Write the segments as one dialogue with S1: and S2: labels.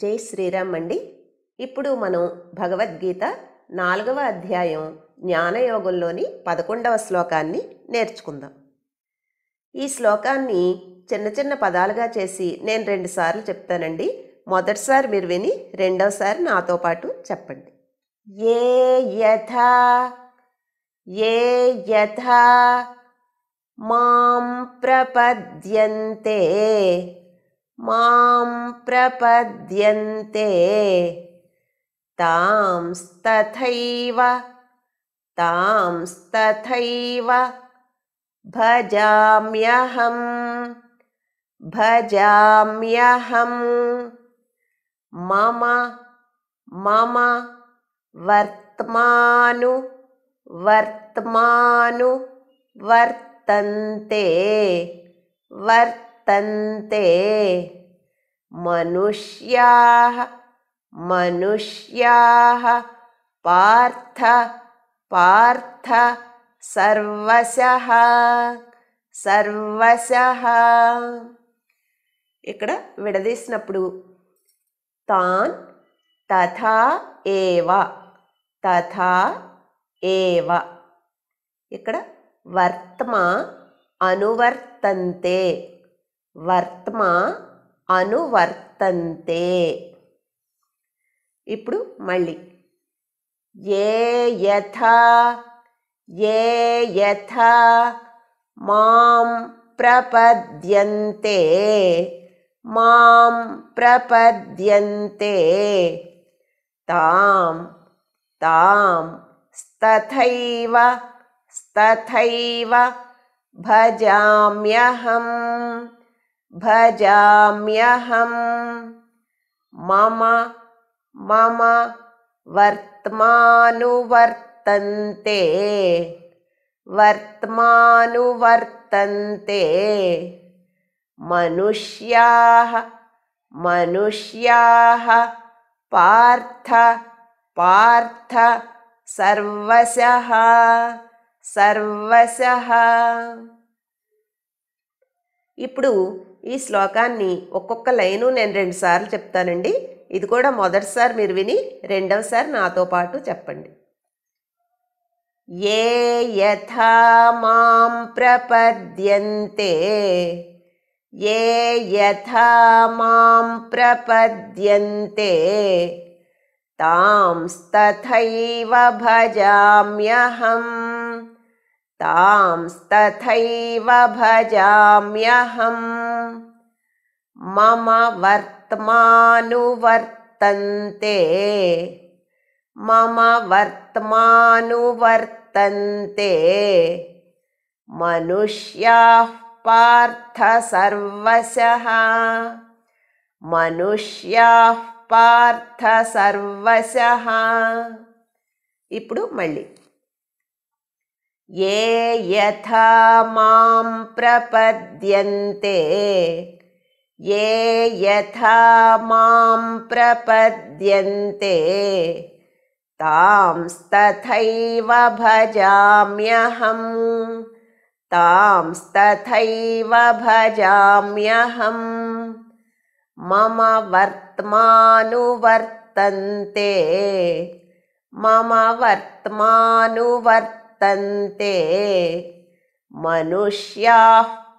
S1: జై శ్రీరామ్ అండి ఇప్పుడు మనం భగవద్గీత నాలుగవ అధ్యాయం జ్ఞానయోగంలోని పదకొండవ శ్లోకాన్ని నేర్చుకుందాం ఈ శ్లోకాన్ని చిన్న చిన్న పదాలుగా చేసి నేను రెండుసార్లు చెప్తానండి మొదటిసారి మీరు విని రెండవసారి నాతో పాటు చెప్పండి ఏ యథ ఏ యథ మాం ప్రపద్యంతే मां प्रपद्यन्ते तांस्तथैव तांस्तथैव भजाम्यहम् भजाम्यहं भजाम्यहम् मम मम वर्तमानु वर्तन्ते वर् వర్తంతే మనుష్యా మనుష్యా పార్థ పార్థ సర్వశ సర్వశ ఇక్కడ విడదీసినప్పుడు తాన్ తథా ఏవ తథా ఏవ ఇక్కడ వర్తమ అనువర్తంతే వర్త్మ అనువర్తంతే ఇప్పుడు మళ్ళీ ఏ యథ ఏ యథ మాం ప్రపద్యంతే మాం ప్రపద్యంతే తాం తాం స్తథైవ స్తథైవ భజామ్యహం भजाम्यहम् मम मम वर्त्मानुवर्तन्ते वर्त्मानुवर्तन्ते मनुष्याः मनुष्याः पार्थ पार्थ सर्वसः सर्वसः ఇప్పుడు ఈ శ్లోకాన్ని ఒక్కొక్క లైను నేను రెండుసార్లు చెప్తానండి ఇది కూడా మొదటిసారి మీరు విని రెండవసారి నాతో పాటు చెప్పండి ఏ యథా మాం ప్రపద్యంతే ఏ యథా మాం ప్రపద్యంతే తాంస్తథైవ తథైవ భజామ్యహం तांस्तथैव भजाम्यहम् मम वर्तमानुवर्तन्ते मम वर्तमानुवर्तन्ते मनुष्याः पार्थ सर्वशः మనుష్యాః पार्थ सर्वशः ఇప్పుడు మళ్ళీ ये यथा मां प्रपद्यन्ते ये यथा मां प्रपद्यन्ते तां तथैव भजाम्यहम् तां तथैव भजाम्यहं मम वर्त्मानुवर्तन्ते मम वर्त्मानुवर् వర్తంతే మనుష్యా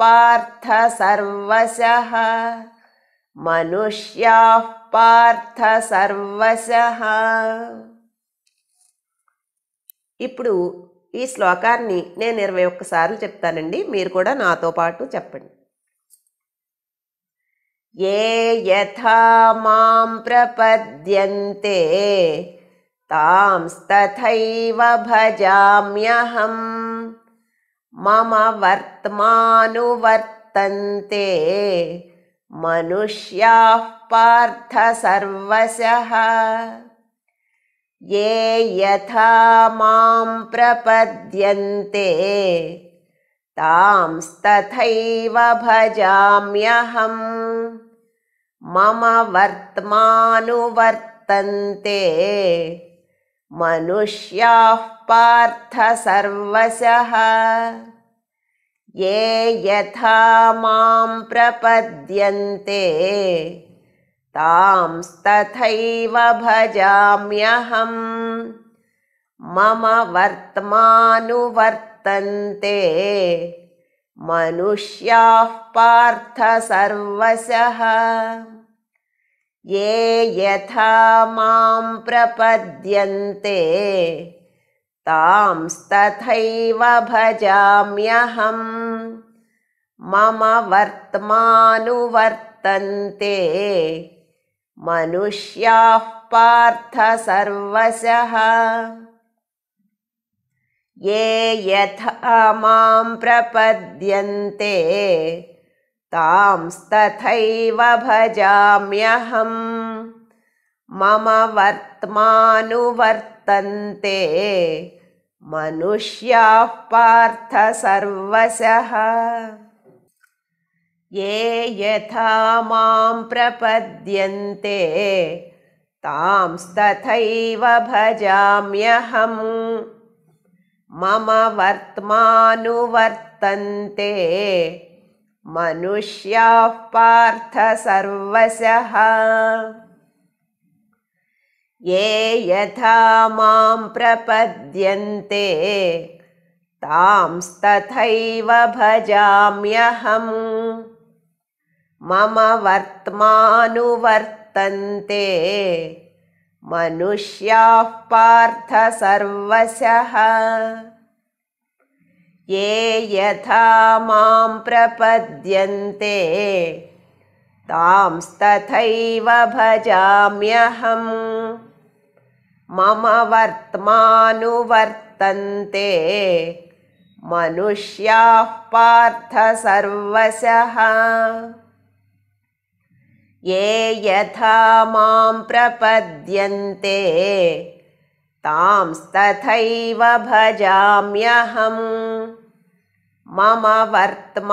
S1: పార్థ సర్వశ మనుష్యా పార్థ సర్వశ ఇప్పుడు ఈ శ్లోకాన్ని నేను ఇరవై ఒక్కసార్లు చెప్తానండి మీరు కూడా నాతో పాటు చెప్పండి ఏ యథా మాం ప్రపద్యంతే तांस्तथैव भजाम्यहम् मम वर्त्मानुवर्तन्ते मनुष्याः सर्वशः ये यथा मां प्रपद्यन्ते तांस्तथैव भजाम्यहम् मम वर्त्मानुवर्तन्ते मनुष्याः सर्वशः ये यथा मां प्रपद्यन्ते तां तथैव मम वर्त्मानुवर्तन्ते मनुष्याः सर्वशः ये यथा मां प्रपद्यन्ते तांस्तथैव भजाम्यहम् मम वर्त्मानुवर्तन्ते मनुष्याः सर्वशः ये यथा मां प्रपद्यन्ते तांस्तथैव भजाम्यहम् मम वर्त्मानुवर्तन्ते मनुष्याः सर्वशः ये यथा मां प्रपद्यन्ते तांस्तथैव भजाम्यहम् मम वर्त्मानुवर्तन्ते मनुष्याः सर्वशः ये यथा मां प्रपद्यन्ते तांस्तथैव भजाम्यहम् मम वर्त्मानुवर्तन्ते मनुष्याः सर्वशः ये यथा मां प्रपद्यन्ते तांस्तथैव भजाम्यहम् मम वर्त्मानुवर्तन्ते मनुष्याः सर्वशः ये यथा मां प्रपद्यन्ते तांस्तथैव भजाम्यहम् मम वर्त्मानुवर्तन्ते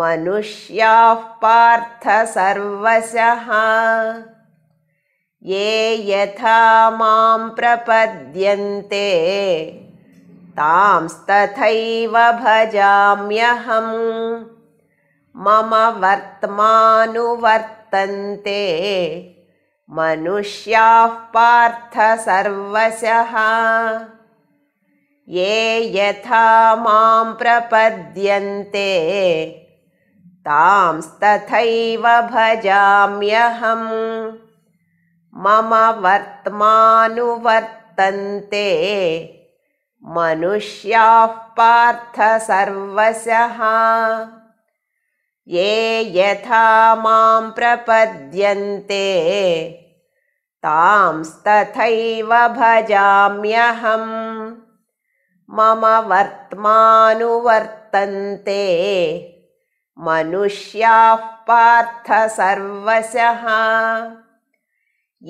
S1: मनुष्याः सर्वशः ये यथा मां प्रपद्यन्ते तांस्तथैव भजाम्यहम् मम वर्मानुवर्तन्ते मनुष्याः सर्वशः ये यथा मां प्रपद्यन्ते तांस्तथैव भजाम्यहम् मम वर्त्मानुवर्तन्ते मनुष्याः पार्थसर्वशः ये यथा मां प्रपद्यन्ते तांस्तथैव भजाम्यहम् मम वर्त्मानुवर्तन्ते मनुष्याः पार्थ सर्वशः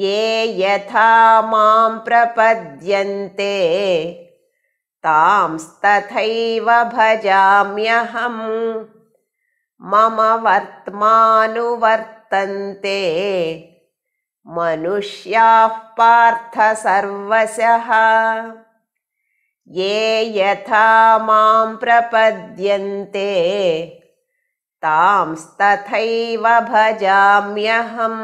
S1: ये यथा मां प्रपद्यन्ते तांस्तथैव भजाम्यहम् मम वर्त्मानुवर्तन्ते मनुष्याः पार्थ सर्वशः ये यथा मां प्रपद्यन्ते तांस्तथैव भजाम्यहम्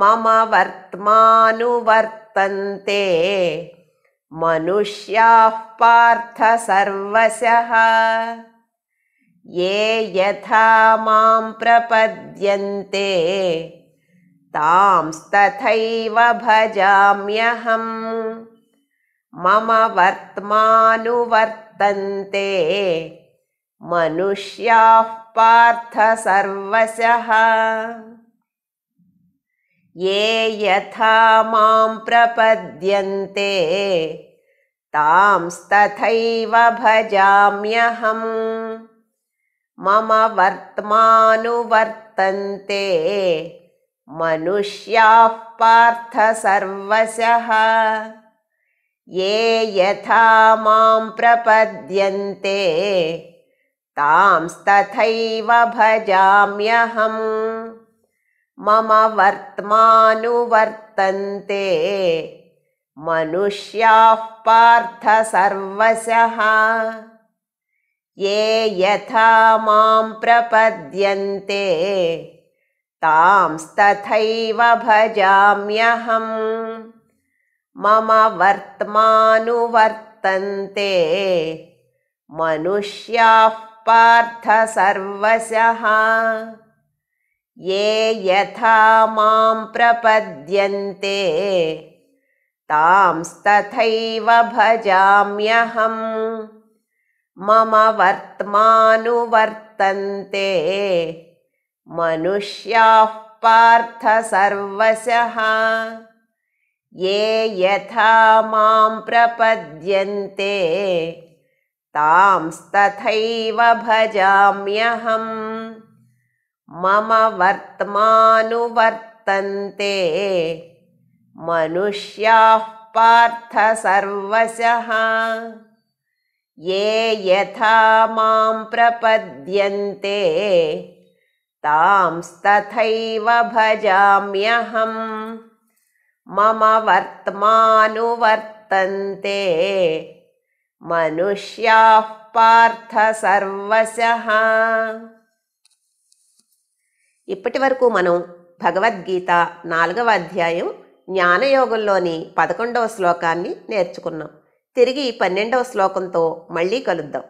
S1: मम वर्त्मानुवर्तन्ते मनुष्याः पार्थ सर्वशः ये यथा मां प्रपद्यन्ते तांस्तथैव भजाम्यहम् मम वर्त्मानुवर्तन्ते मनुष्याः पार्थसर्वसः ये यथा मां प्रपद्यन्ते तांस्तथैव भजाम्यहम् मम वर्त्मानुवर्तन्ते मनुष्याः पार्थसर्वशः ये यथा मां प्रपद्यन्ते तां तथैव भजाम्यहम् मम वर्त्मानुवर्तन्ते मनुष्याः पार्थसर्वशः ये यथा मां प्रपद्यन्ते तां तथैव भजाम्यहम् मम वर्त्मानुवर्तन्ते मनुष्याः सर्वशः ये यथा मां प्रपद्यन्ते तांस्तथैव भजाम्यहम् मम वर्त्मानुवर्तन्ते मनुष्याः सर्वशः ये यथा मां प्रपद्यन्ते तां तथैव भजाम्यहं मम वर्त्मानुवर्तन्ते मनुष्याः पार्थसर्वशः ये यथा मां प्रपद्यन्ते तां तथैव भजाम्यहम् మమ వర్త్మానువర్తంతే మనుష్యా పార్థ సర్వశ ఇప్పటి వరకు మనం భగవద్గీత నాలుగవ అధ్యాయం జ్ఞానయోగంలోని పదకొండవ శ్లోకాన్ని నేర్చుకున్నాం తిరిగి పన్నెండవ శ్లోకంతో మళ్ళీ కలుద్దాం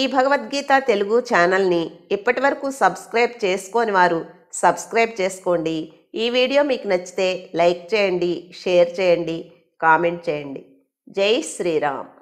S1: ఈ భగవద్గీత తెలుగు ఛానల్ని ఇప్పటి వరకు సబ్స్క్రైబ్ చేసుకోని వారు సబ్స్క్రైబ్ చేసుకోండి ఈ వీడియో మీకు నచ్చితే లైక్ చేయండి షేర్ చేయండి కామెంట్ చేయండి జై శ్రీరామ్